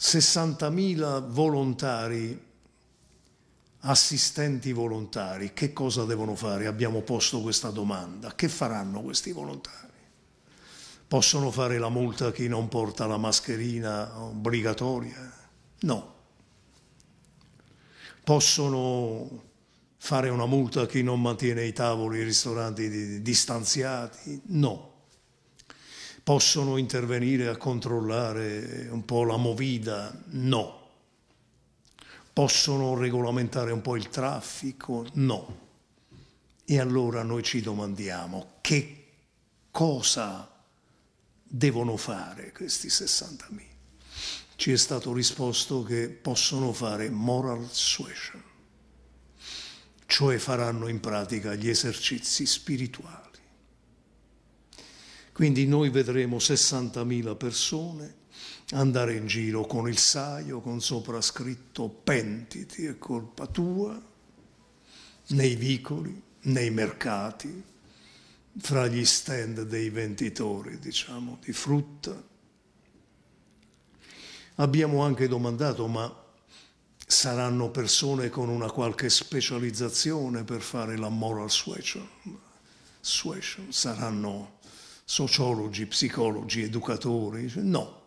60.000 volontari, assistenti volontari, che cosa devono fare? Abbiamo posto questa domanda. Che faranno questi volontari? Possono fare la multa a chi non porta la mascherina obbligatoria? No. Possono fare una multa a chi non mantiene i tavoli, i ristoranti distanziati? No possono intervenire a controllare un po' la movida? No. Possono regolamentare un po' il traffico? No. E allora noi ci domandiamo che cosa devono fare questi 60.000? Ci è stato risposto che possono fare moral suasion, cioè faranno in pratica gli esercizi spirituali. Quindi noi vedremo 60.000 persone andare in giro con il saio, con sopra scritto pentiti è colpa tua, nei vicoli, nei mercati, fra gli stand dei venditori, diciamo, di frutta. Abbiamo anche domandato, ma saranno persone con una qualche specializzazione per fare la moral suasion? Saranno sociologi, psicologi, educatori? No.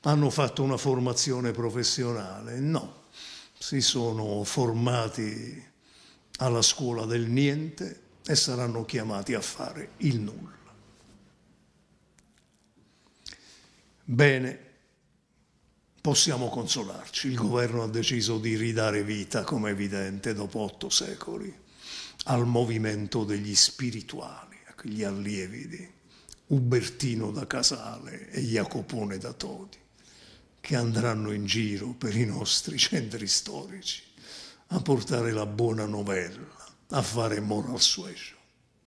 Hanno fatto una formazione professionale? No. Si sono formati alla scuola del niente e saranno chiamati a fare il nulla. Bene, possiamo consolarci. Il governo ha deciso di ridare vita, come è evidente, dopo otto secoli, al movimento degli spirituali gli allievi di Ubertino da Casale e Jacopone da Todi, che andranno in giro per i nostri centri storici a portare la buona novella, a fare moral suasion.